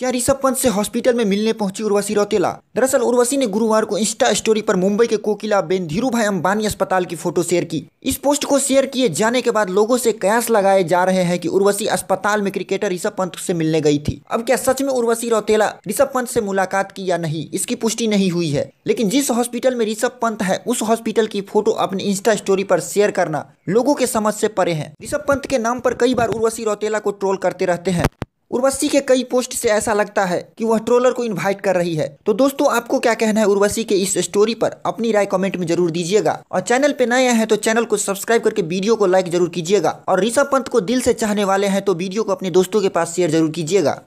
क्या ऋषभ पंत से हॉस्पिटल में मिलने पहुंची उर्वशी रौतेला दरअसल उर्वशी ने गुरुवार को इंस्टा स्टोरी पर मुंबई के कोकिला बेन धीरू भाई अम्बानी अस्पताल की फोटो शेयर की इस पोस्ट को शेयर किए जाने के बाद लोगों से कयास लगाए जा रहे हैं कि उर्वशी अस्पताल में क्रिकेटर ऋषभ पंत से मिलने गई थी अब क्या सच में उर्वशी रौतेला ऋषभ पंत से मुलाकात की या नहीं इसकी पुष्टि नहीं हुई है लेकिन जिस हॉस्पिटल में ऋषभ पंत है उस हॉस्पिटल की फोटो अपने इंस्टा स्टोरी पर शेयर करना लोगों के समझ से परे है ऋषभ पंत के नाम पर कई बार उर्वशी रौतेला को ट्रोल करते रहते हैं उर्वशी के कई पोस्ट से ऐसा लगता है कि वह ट्रोलर को इनवाइट कर रही है तो दोस्तों आपको क्या कहना है उर्वशी के इस स्टोरी पर अपनी राय कमेंट में जरूर दीजिएगा और चैनल पे नए हैं तो चैनल को सब्सक्राइब करके वीडियो को लाइक जरूर कीजिएगा और ऋषभ पंत को दिल से चाहने वाले हैं तो वीडियो को अपने दोस्तों के पास शेयर जरूर कीजिएगा